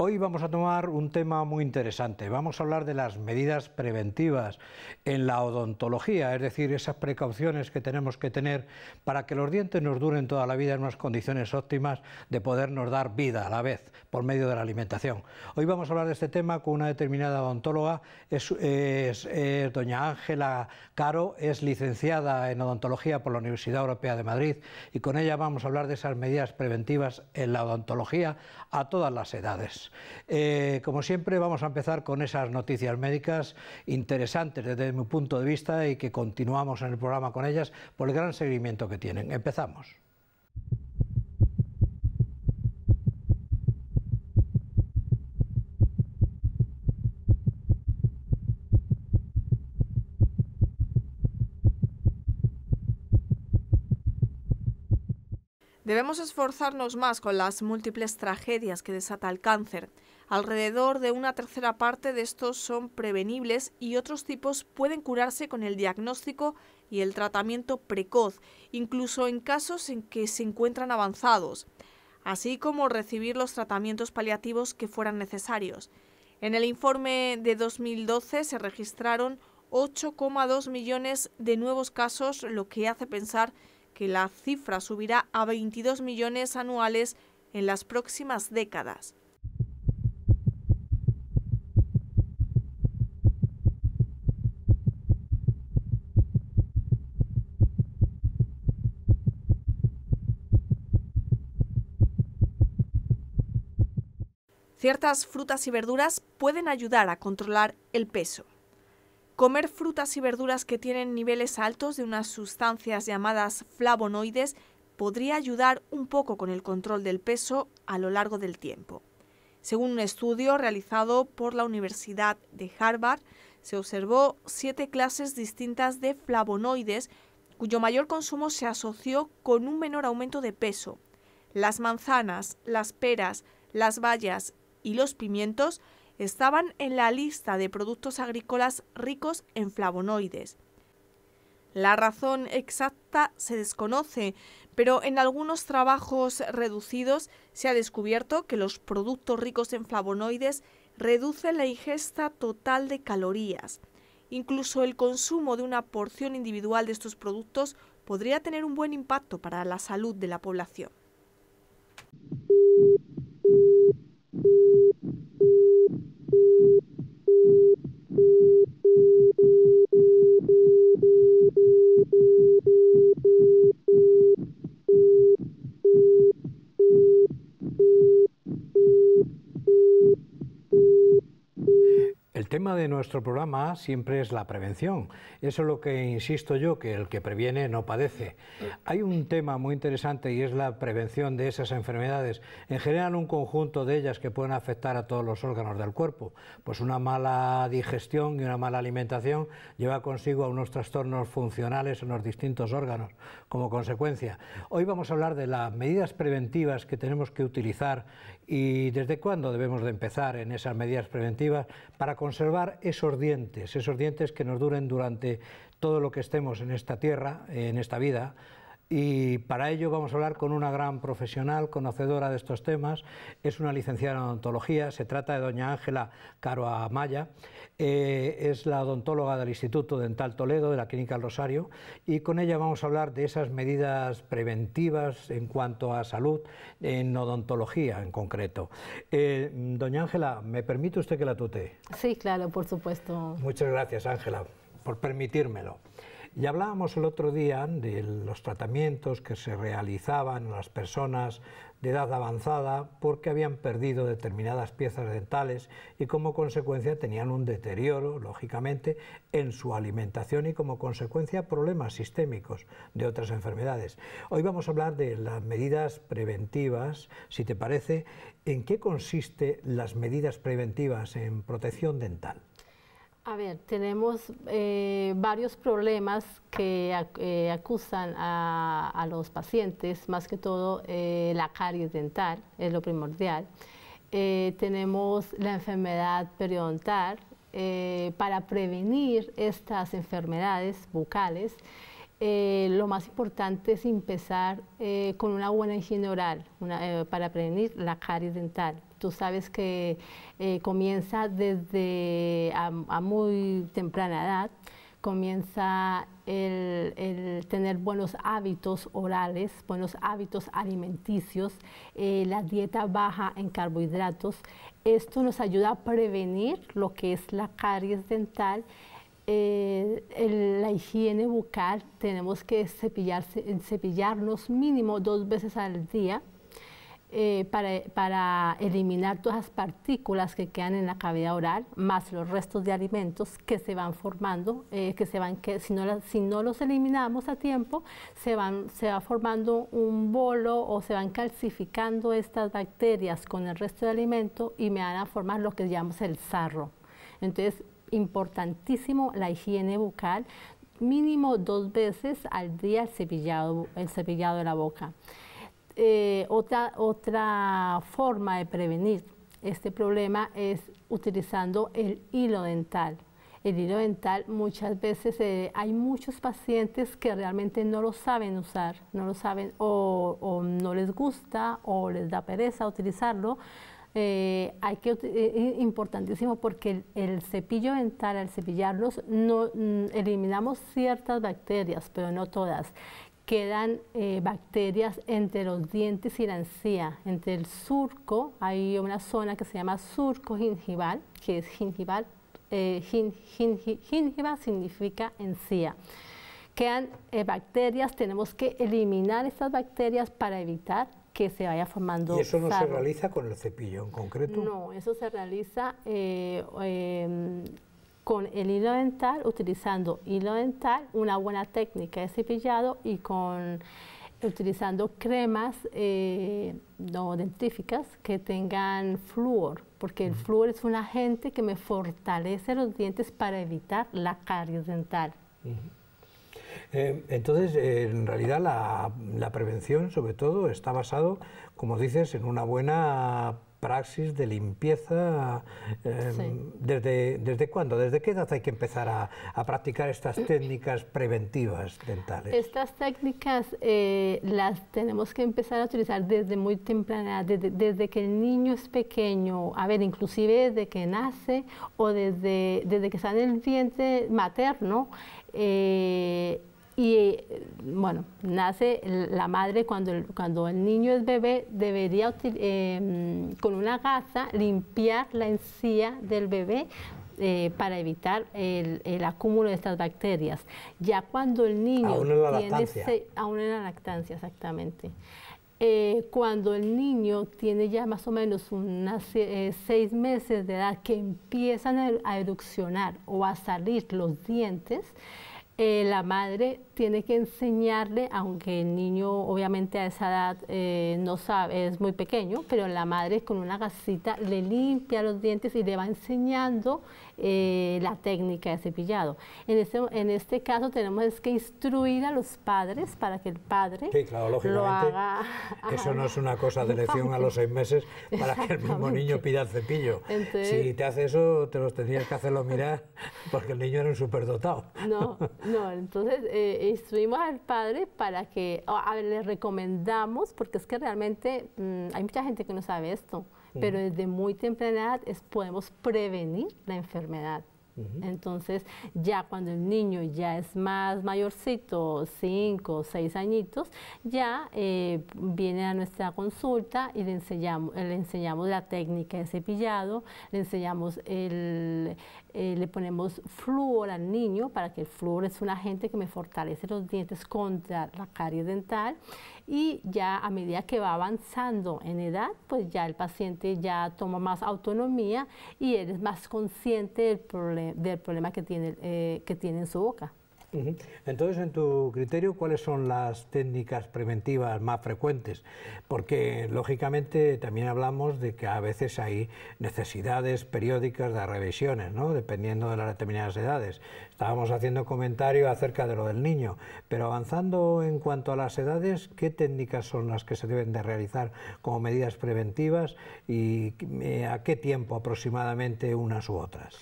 Hoy vamos a tomar un tema muy interesante. Vamos a hablar de las medidas preventivas en la odontología, es decir, esas precauciones que tenemos que tener para que los dientes nos duren toda la vida en unas condiciones óptimas de podernos dar vida a la vez por medio de la alimentación. Hoy vamos a hablar de este tema con una determinada odontóloga, es, doña Ángela Caro, es licenciada en odontología por la Universidad Europea de Madrid y con ella vamos a hablar de esas medidas preventivas en la odontología a todas las edades. Eh, como siempre, vamos a empezar con esas noticias médicas interesantes desde mi punto de vista y que continuamos en el programa con ellas por el gran seguimiento que tienen. Empezamos. Debemos esforzarnos más con las múltiples tragedias que desata el cáncer. Alrededor de una tercera parte de estos son prevenibles y otros tipos pueden curarse con el diagnóstico y el tratamiento precoz, incluso en casos en que se encuentran avanzados, así como recibir los tratamientos paliativos que fueran necesarios. En el informe de 2012 se registraron 8,2 millones de nuevos casos, lo que hace pensar que que la cifra subirá a 22 millones anuales en las próximas décadas. Ciertas frutas y verduras pueden ayudar a controlar el peso. Comer frutas y verduras que tienen niveles altos de unas sustancias llamadas flavonoides podría ayudar un poco con el control del peso a lo largo del tiempo. Según un estudio realizado por la Universidad de Harvard, se observó siete clases distintas de flavonoides cuyo mayor consumo se asoció con un menor aumento de peso. Las manzanas, las peras, las bayas y los pimientos estaban en la lista de productos agrícolas ricos en flavonoides. La razón exacta se desconoce, pero en algunos trabajos reducidos se ha descubierto que los productos ricos en flavonoides reducen la ingesta total de calorías. Incluso el consumo de una porción individual de estos productos podría tener un buen impacto para la salud de la población. El tema de nuestro programa siempre es la prevención. Eso es lo que insisto yo, que el que previene no padece. Hay un tema muy interesante y es la prevención de esas enfermedades. En general, un conjunto de ellas que pueden afectar a todos los órganos del cuerpo. Pues una mala digestión y una mala alimentación lleva consigo a unos trastornos funcionales en los distintos órganos como consecuencia. Hoy vamos a hablar de las medidas preventivas que tenemos que utilizar y desde cuándo debemos de empezar en esas medidas preventivas para conservar esos dientes, esos dientes que nos duren durante todo lo que estemos en esta tierra, en esta vida y para ello vamos a hablar con una gran profesional, conocedora de estos temas. Es una licenciada en odontología, se trata de doña Ángela Caro Amaya. Eh, es la odontóloga del Instituto Dental Toledo, de la Clínica El Rosario. Y con ella vamos a hablar de esas medidas preventivas en cuanto a salud en odontología en concreto. Eh, doña Ángela, ¿me permite usted que la tutee? Sí, claro, por supuesto. Muchas gracias, Ángela, por permitírmelo. Y hablábamos el otro día de los tratamientos que se realizaban a las personas de edad avanzada porque habían perdido determinadas piezas dentales y como consecuencia tenían un deterioro, lógicamente, en su alimentación y como consecuencia problemas sistémicos de otras enfermedades. Hoy vamos a hablar de las medidas preventivas, si te parece, en qué consiste las medidas preventivas en protección dental. A ver, tenemos eh, varios problemas que eh, acusan a, los pacientes, más que todo eh, la caries dental, es lo primordial. tenemos la enfermedad periodontal. para prevenir estas enfermedades bucales, eh, lo más importante es empezar eh, con una buena higiene oral eh, para prevenir la caries dental. Tú sabes que comienza desde a, muy temprana edad, comienza el, tener buenos hábitos orales, buenos hábitos alimenticios, la dieta baja en carbohidratos. Esto nos ayuda a prevenir lo que es la caries dental eh, la higiene bucal, tenemos que cepillarse, cepillarnos mínimo dos veces al día eh, para, eliminar todas las partículas que quedan en la cavidad oral, más los restos de alimentos que se van formando, eh, que se van, que si no, si no los eliminamos a tiempo, se, van, se va formando un bolo o se van calcificando estas bacterias con el resto de alimento y me van a formar lo que llamamos el sarro. Entonces, importantísimo la higiene bucal, mínimo dos veces al día el cepillado, el de la boca. Eh, otra, otra forma de prevenir este problema es utilizando el hilo dental. El hilo dental muchas veces eh, hay muchos pacientes que realmente no lo saben usar, no lo saben o, o no les gusta o les da pereza utilizarlo. Eh, hay que, es eh, eh, importantísimo porque el, cepillo dental, al cepillarlos, no, mm, eliminamos ciertas bacterias, pero no todas. Quedan bacterias entre los dientes y la encía, entre el surco, hay una zona que se llama surco gingival, que es gingival, gingiva significa encía quedan bacterias, tenemos que eliminar estas bacterias para evitar que se vaya formando. ¿Y eso no se realiza con el cepillo en concreto? No, eso se realiza eh, em, con el hilo dental, utilizando hilo dental, una buena técnica de cepillado y con utilizando cremas eh, no dentíficas que tengan flúor, porque el flúor es un agente que me fortalece los dientes para evitar la caries dental. Eh, entonces, eh, en realidad la, la, prevención, sobre todo, está basado, como dices, en una buena praxis de limpieza. Em, ¿desde, ¿Desde cuándo? ¿Desde qué edad hay que empezar a, practicar estas técnicas preventivas dentales? Estas técnicas eh, las tenemos que empezar a utilizar desde muy temprana edad, desde, que el niño es pequeño, a ver, inclusive desde que nace o desde, desde que sale el diente materno. Eh, y bueno, nace la madre cuando el, cuando el niño es bebé, debería eh, con una gasa limpiar la encía del bebé eh, para evitar el, acúmulo de estas bacterias. Ya cuando el niño aún en la tiene lactancia. aún en la lactancia, exactamente. Eh, cuando el niño tiene ya más o menos unas seis meses de edad que empiezan a, a erupcionar o a salir los dientes, la madre tiene que enseñarle, aunque el niño obviamente a esa edad eh, no sabe, es muy pequeño, pero la madre con una gasita le limpia los dientes y le va enseñando eh, la técnica de cepillado. En este, en este caso tenemos que instruir a los padres para que el padre sí, claro, lo haga. Eso no es una cosa de lección a los seis meses para que el mismo niño pida el cepillo. si te hace eso, te los tendrías que hacerlo mirar porque el niño era un superdotado. No, no, entonces... Eh, Instruimos al padre para que a ver, le recomendamos, porque es que realmente mm, hay mucha gente que no sabe esto, pero desde muy temprana edad es, podemos prevenir la enfermedad. Entonces, ya cuando el niño ya es más mayorcito, 5 o 6 añitos, ya eh, viene a nuestra consulta y le enseñamos, le enseñamos la técnica de cepillado, le enseñamos el, eh, le ponemos flúor al niño para que el flúor es un agente que me fortalece los dientes contra la caries dental y ya a medida que va avanzando en edad, pues ya el paciente ya toma más autonomía y él es más consciente del, del problema que tiene, eh, que tiene en su boca. Entonces, en tu criterio, ¿cuáles son las técnicas preventivas más frecuentes? Porque, lógicamente, también hablamos de que a veces hay necesidades periódicas de revisiones, ¿no? dependiendo de las determinadas edades. Estábamos haciendo comentario acerca de lo del niño, pero avanzando en cuanto a las edades, ¿qué técnicas son las que se deben de realizar como medidas preventivas y eh, a qué tiempo aproximadamente unas u otras?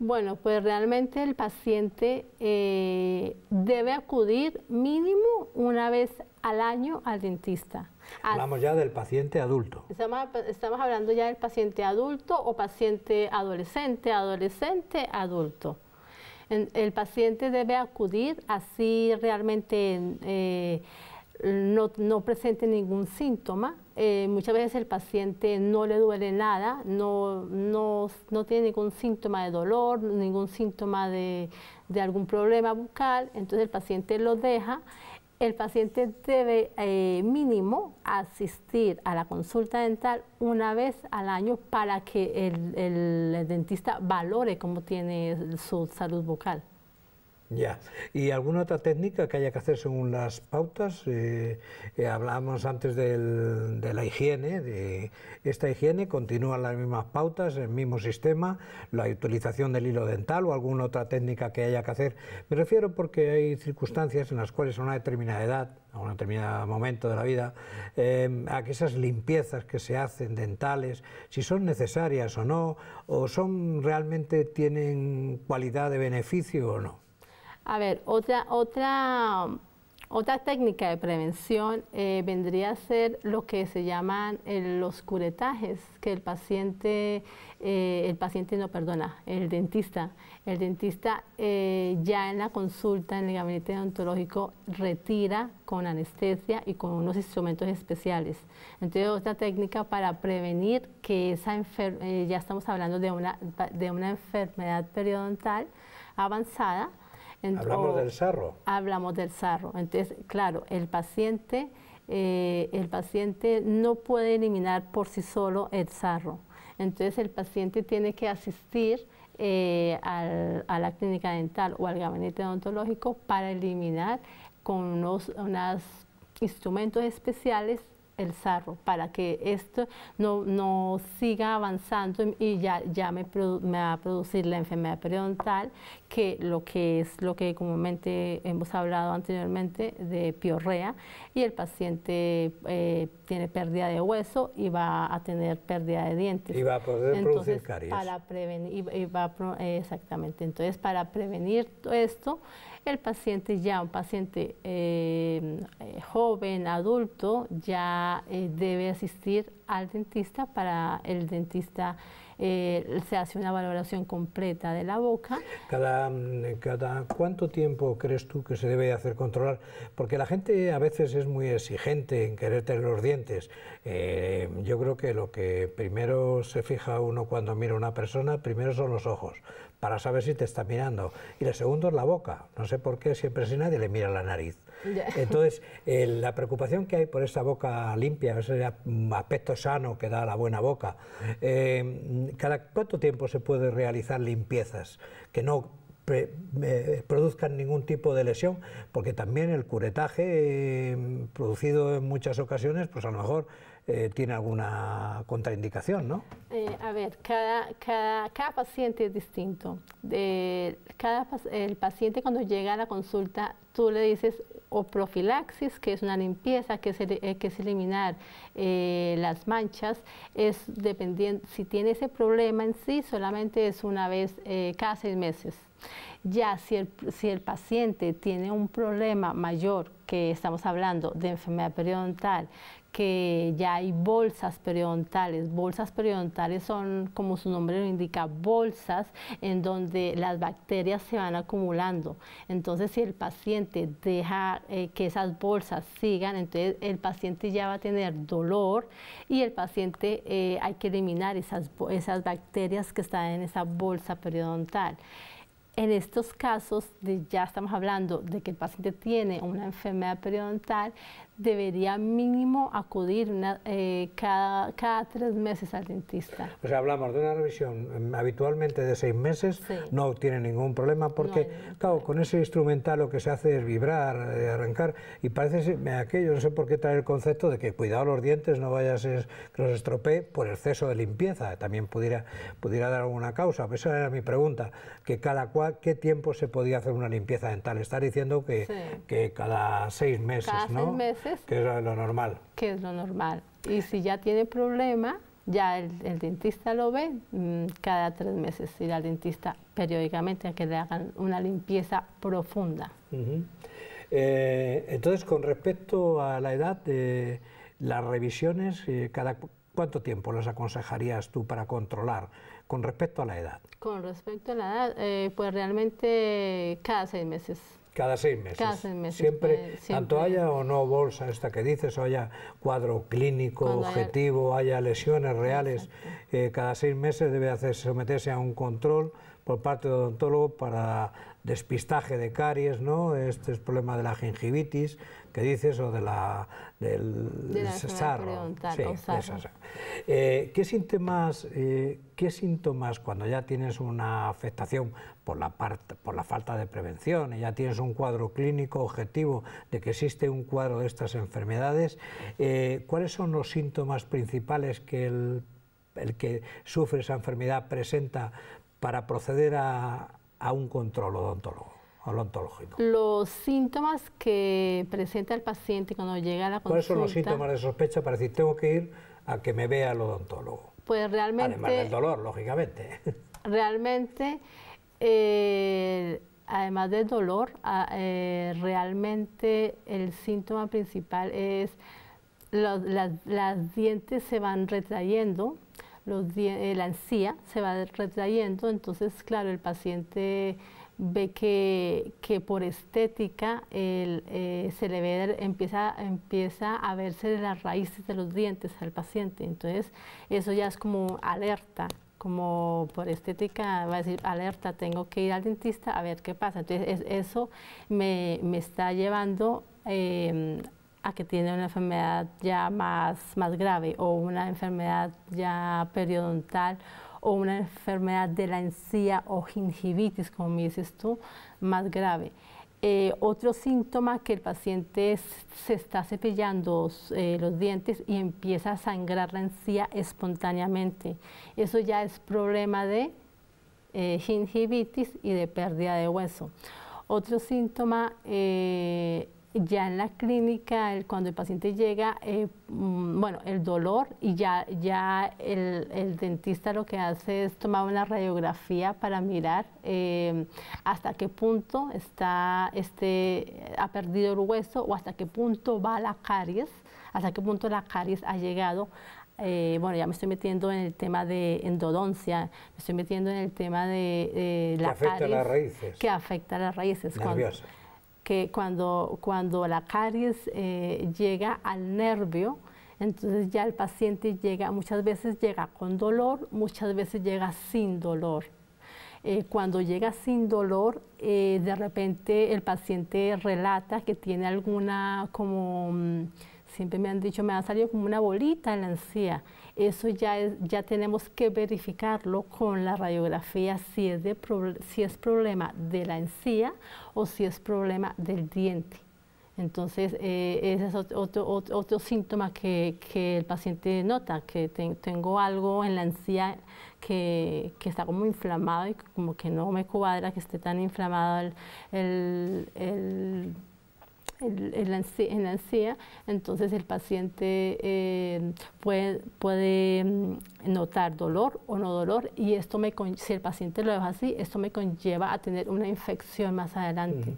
Bueno, pues realmente el paciente eh, debe acudir mínimo una vez al año al dentista. Hablamos ya del paciente adulto. Estamos, hablando ya del paciente adulto o paciente adolescente, adolescente, adulto. El, paciente debe acudir así realmente... Eh, no, no presente ningún síntoma. Eh, muchas veces el paciente no le duele nada, no, no, no tiene ningún síntoma de dolor, ningún síntoma de, algún problema bucal, entonces el paciente lo deja. El paciente debe eh, mínimo asistir a la consulta dental una vez al año para que el, el dentista valore cómo tiene su salud bucal. Ya. ¿Y alguna otra técnica que haya que hacer según las pautas? Eh, eh, hablábamos antes de la higiene, de esta higiene, continúan las mismas pautas, el mismo sistema, la utilización del hilo dental o alguna otra técnica que haya que hacer. Me refiero porque hay circunstancias en las cuales a una determinada edad, a un determinado momento de la vida, eh, a que esas limpiezas que se hacen dentales, si son necesarias o no, o son realmente tienen cualidad de beneficio o no. A ver, otra, otra, otra técnica de prevención eh, vendría a ser lo que se llaman eh, los curetajes, que el paciente, eh, el paciente no perdona, el dentista, el dentista ya en la consulta en el gabinete odontológico retira con anestesia y con unos instrumentos especiales. Entonces otra técnica para prevenir que esa enfermedad, ya estamos hablando de una, de una enfermedad periodontal avanzada, hablamos del sarro. Hablamos del sarro. Entonces, claro, el paciente, eh, el paciente no puede eliminar por sí solo el sarro. Entonces, el paciente tiene que asistir eh, a la clínica dental o al gabinete odontológico para eliminar con unos instrumentos especiales el sarro para que esto no, siga avanzando y ya, ya me, va a producir la enfermedad periodontal que lo que es lo que comúnmente hemos hablado anteriormente de piorrea y el paciente eh, tiene pérdida de hueso y va a tener pérdida de dientes. Y va a poder producir caries. Para prevenir, y exactamente, entonces para prevenir esto, el paciente ya, un paciente eh, eh, joven, adulto, ya debe asistir al dentista para el dentista eh, se hace una valoración completa de la boca. Cada, mm, ¿Cada cuánto tiempo crees tú que se debe hacer controlar? Porque la gente a veces es muy exigente en querer tener los dientes. Eh, yo creo que lo que primero se fija uno cuando mira a una persona, primero son los ojos, para saber si te está mirando. Y el segundo es la boca. No sé por qué siempre si nadie le mira la nariz. Entonces, eh, la preocupación que hay por esa boca limpia, ese aspecto sano que da la buena boca, eh, ¿cada cuánto tiempo se puede realizar limpiezas que no eh, produzcan ningún tipo de lesión? Porque también el curetaje producido en muchas ocasiones, pues a lo mejor eh, tiene alguna contraindicación, ¿no? Eh, a ver, cada, cada, paciente es distinto. el paciente cuando llega a la consulta, tú le dices o profilaxis, que es una limpieza, que es, eh, que es eliminar las manchas, es dependiendo, si tiene ese problema en sí, solamente es una vez cada seis meses. Ya si el, si el paciente tiene un problema mayor, que estamos hablando de enfermedad periodontal, que ya hay bolsas periodontales. Bolsas periodontales son, como su nombre lo indica, bolsas en donde las bacterias se van acumulando. Entonces, si el paciente deja eh, que esas bolsas sigan, entonces el paciente ya va a tener dolor y el paciente eh, hay que eliminar esas, bacterias que están en esa bolsa periodontal en estos casos, ya estamos hablando de que el paciente tiene una enfermedad periodontal, debería mínimo acudir eh, cada, cada, tres meses al dentista. O sea, hablamos de una revisión em, habitualmente de seis meses, no tiene ningún problema porque, claro, con ese instrumental lo que se hace es vibrar, eh, arrancar, y parece aquello, no sé por qué trae el concepto de que cuidado los dientes, no vayas a que los estropee por exceso de limpieza, también pudiera, pudiera dar alguna causa. Esa era mi pregunta, que cada cual, ¿qué tiempo se podía hacer una limpieza dental? Está diciendo que, cada seis meses, ¿no? Seis meses que es lo, normal. Que es lo normal. Y si ya tiene problema, ya el, dentista lo ve mm, cada tres meses, Y al dentista periódicamente a que le hagan una limpieza profunda. Eh, entonces, con respecto a la edad, de las revisiones, eh, cada ¿cuánto tiempo las aconsejarías tú para controlar con respecto a la edad? Con respecto a la edad, eh, pues realmente cada seis meses. Cada seis meses. Siempre, eh, tanto haya o no bolsa esta que dices, o haya cuadro clínico, objetivo, haya, lesiones reales, eh, cada seis meses debe someterse a un control por parte del odontólogo para despistaje de caries, ¿no? Este es el problema de la gingivitis, que dices o de la, del de Sí, eh, ¿qué, síntomas, eh, ¿Qué síntomas cuando ya tienes una afectación por la, falta de prevención y ya tienes un cuadro clínico objetivo de que existe un cuadro de estas enfermedades? Eh, ¿Cuáles son los síntomas principales que el, que sufre esa enfermedad presenta para proceder a, a un control odontólogo? odontológico. Los síntomas que presenta el paciente cuando llega a la consulta. ¿Cuáles son los síntomas de sospecha para decir tengo que ir a que me vea el odontólogo? Pues realmente. Además del dolor, lógicamente. Realmente, eh, además del dolor, ah, eh, realmente el síntoma principal es los, las, dientes se van retrayendo. Eh, la encía se va retrayendo, entonces, claro, el paciente ve que, por estética el, eh, se le ve, empieza, empieza a verse las raíces de los dientes al paciente. Entonces, eso ya es como alerta, como por estética, va a decir, alerta, tengo que ir al dentista a ver qué pasa. Entonces, eso me, está llevando em, a que tiene una enfermedad ya más, más grave o una enfermedad ya periodontal o una enfermedad de la encía o gingivitis, como me dices tú, más grave. Eh, otro síntoma que el paciente se está cepillando eh, los dientes y empieza a sangrar la encía espontáneamente. Eso ya es problema de eh, gingivitis y de pérdida de hueso. Otro síntoma ya en la clínica, cuando el paciente llega, eh, mm, bueno, el dolor y ya, ya el, el, dentista lo que hace es tomar una radiografía para mirar eh, hasta qué punto está, este, ha perdido el hueso o hasta qué punto va la caries, hasta qué punto la caries ha llegado eh, bueno, ya me estoy metiendo en el tema de endodoncia, me estoy metiendo en el tema de la que afecta a las raíces. Que afecta a las raíces que cuando, cuando la caries eh, llega al nervio, entonces ya el paciente llega, muchas veces llega con dolor, muchas veces llega sin dolor. Eh, cuando llega sin dolor, eh, de repente el paciente relata que tiene alguna como mm, Siempre me han dicho, me ha salido como una bolita en la encía. Eso ya, ya tenemos que verificarlo con la radiografía si es, de si es problema de la encía o si es problema del diente. Entonces, eh, ese es otro, síntoma que, el paciente nota, que tengo algo en la encía que, está como inflamado y como que no me cuadra que esté tan inflamado el, el en la encía, entonces el paciente eh, puede, mm, notar dolor o no dolor y esto me si el paciente lo deja así, esto me conlleva a tener una infección más adelante.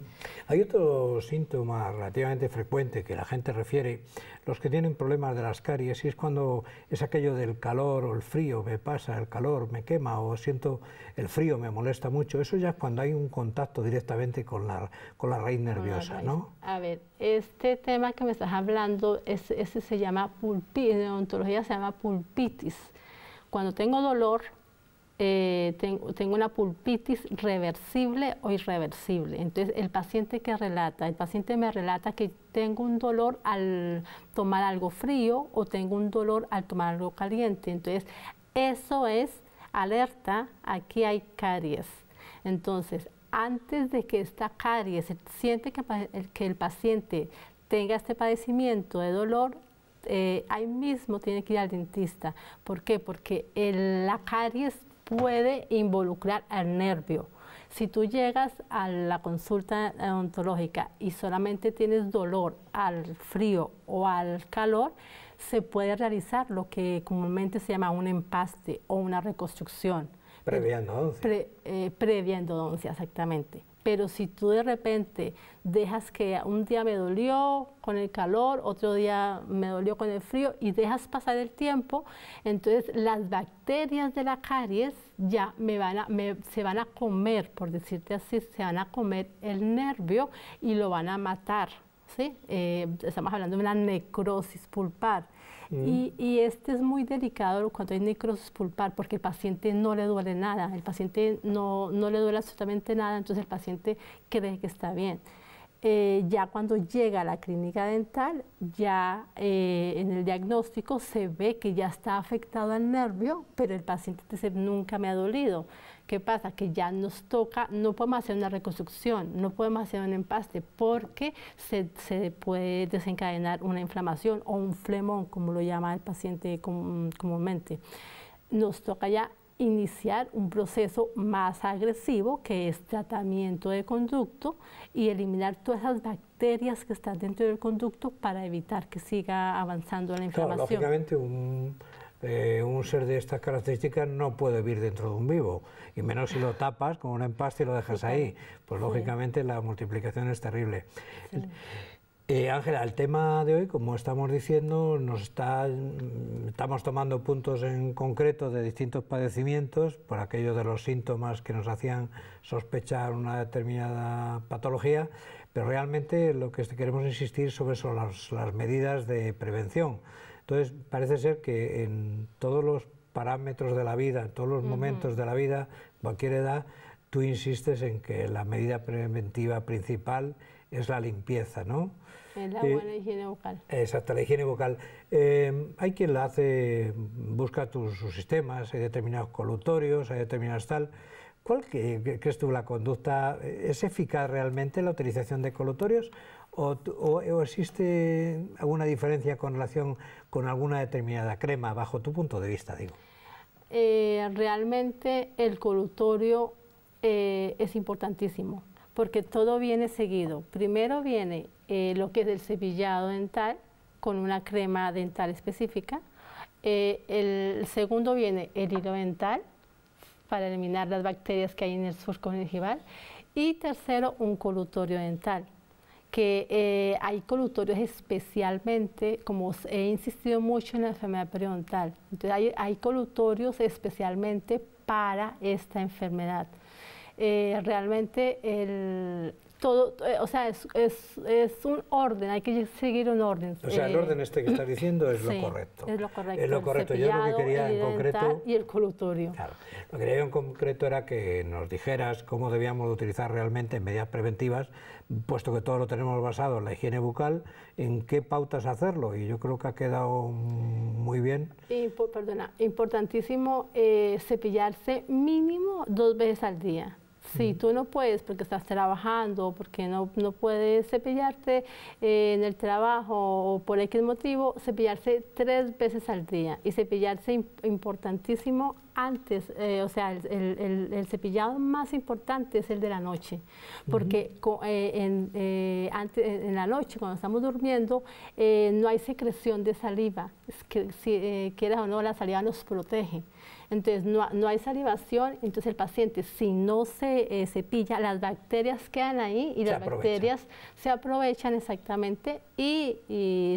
Hay otro síntoma relativamente frecuente que la gente refiere, los que tienen problemas de las caries, y es cuando es aquello del calor o el frío, me pasa el calor, me quema o siento el frío, me molesta mucho, eso ya es cuando hay un contacto directamente con la, con la raíz nerviosa, ¿no? A ver, eh, este tema que me estás hablando, ese, se llama pulpitis, en odontología se llama pulpitis. Cuando tengo dolor, eh, tengo, tengo, una pulpitis reversible o irreversible. Entonces, el paciente que relata, el paciente me relata que tengo un dolor al tomar algo frío o tengo un dolor al tomar algo caliente. Entonces, eso es alerta, aquí hay caries. Entonces, antes de que esta caries siente que, el paciente tenga este padecimiento de dolor, eh, ahí mismo tiene que ir al dentista. ¿Por qué? Porque la caries puede involucrar al nervio. Si tú llegas a la consulta odontológica y solamente tienes dolor al frío o al calor, se puede realizar lo que comúnmente se llama un empaste o una reconstrucción. Previa endodoncia. Pre, eh, exactamente. Pero si tú de repente dejas que un día me dolió con el calor, otro día me dolió con el frío y dejas pasar el tiempo, entonces las bacterias de la caries ya me van a, se van a comer, por decirte así, se van a comer el nervio y lo van a matar. ¿sí? Eh, estamos hablando de una necrosis pulpar. Y, este es muy delicado cuando hay necrosis pulpar porque el paciente no le duele nada, el paciente no, no le duele absolutamente nada, entonces el paciente cree que está bien. Eh, ya cuando llega a la clínica dental, ya eh, en el diagnóstico se ve que ya está afectado al nervio, pero el paciente dice, nunca me ha dolido. ¿Qué pasa? Que ya nos toca, no podemos hacer una reconstrucción, no podemos hacer un empaste, porque se, se puede desencadenar una inflamación o un flemón, como lo llama el paciente comúnmente. Nos toca ya iniciar un proceso más agresivo que es tratamiento de conducto y eliminar todas las bacterias que están dentro del conducto para evitar que siga avanzando la inflamación. lógicamente eh, un, ser de estas características no puede vivir dentro de un vivo, y menos si lo tapas con un empaste y lo dejas ahí. Pues lógicamente la multiplicación es terrible. Eh, Ángela, el tema de hoy, como estamos diciendo, nos está, mm, estamos tomando puntos en concreto de distintos padecimientos, por aquello de los síntomas que nos hacían sospechar una determinada patología, pero realmente lo que queremos insistir sobre son las, medidas de prevención. Entonces, parece ser que en todos los parámetros de la vida, en todos los momentos de la vida, cualquier edad, tú insistes en que la medida preventiva principal es la limpieza, ¿no? Es la eh, buena higiene vocal. Exacto, la higiene vocal. Eh, hay quien la hace, busca tus, sus sistemas, hay determinados colutorios, hay determinados tal. ¿Cuál que, crees tú la conducta? ¿Es eficaz realmente la utilización de colutorios o, existe alguna diferencia con relación con alguna determinada crema, bajo tu punto de vista, digo? Eh, realmente el colutorio es importantísimo porque todo viene seguido. Primero viene eh, lo que es el cepillado dental con una crema dental específica. Eh, el segundo viene el hilo dental para eliminar las bacterias que hay en el surco gingival. Y tercero, un colutorio dental que eh, hay colutorios especialmente, como he insistido mucho en la enfermedad periodontal, entonces hay colutorios especialmente para esta enfermedad. Eh, realmente el, todo, eh, o sea, es, es, un orden, hay que seguir un orden. O sea, el orden eh, este que estás diciendo es lo correcto. Es lo correcto. Es lo correcto. Yo lo que quería en concreto... Y el colutorio. Lo que quería en concreto era que nos dijeras cómo debíamos utilizar realmente medidas preventivas, puesto que todo lo tenemos basado en la higiene bucal, en qué pautas hacerlo. Y yo creo que ha quedado muy bien. perdona, importantísimo cepillarse mínimo dos veces al día si tú no puedes porque estás trabajando, porque no, no puedes cepillarte eh, en el trabajo o por X motivo, cepillarse tres veces al día. Y cepillarse importantísimo antes, eh, o sea, el, cepillado más importante es el de la noche, porque eh, eh, en, la noche, cuando estamos durmiendo, no hay secreción de saliva, es que, si quieras o no, la saliva nos protege. Entonces, no, hay salivación, entonces el paciente, si no se cepilla, las bacterias quedan ahí y las bacterias se aprovechan exactamente y,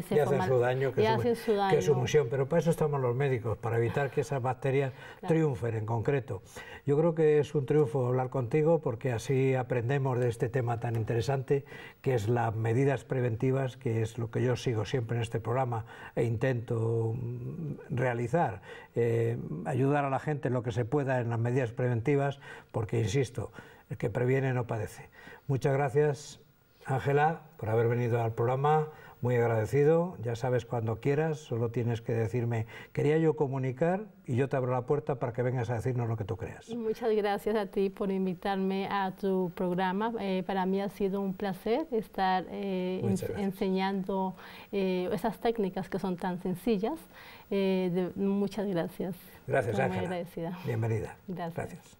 se y hacen su daño, que, su, hacen Pero para eso estamos los médicos, para evitar que esas bacterias Triunfer, en concreto. Yo creo que es un triunfo hablar contigo porque así aprendemos de este tema tan interesante que es las medidas preventivas, que es lo que yo sigo siempre en este programa e intento mm, realizar. Eh, ayudar a la gente lo que se pueda en las medidas preventivas porque, insisto, el que previene no padece. Muchas gracias, Ángela, por haber venido al programa muy agradecido, ya sabes cuando quieras, solo tienes que decirme, quería yo comunicar y yo te abro la puerta para que vengas a decirnos lo que tú creas. muchas gracias a ti por invitarme a tu programa, eh, para mí ha sido un placer estar eh, enseñando eh, esas técnicas que son tan sencillas. muchas gracias. Gracias, Ángela. Bienvenida. gracias.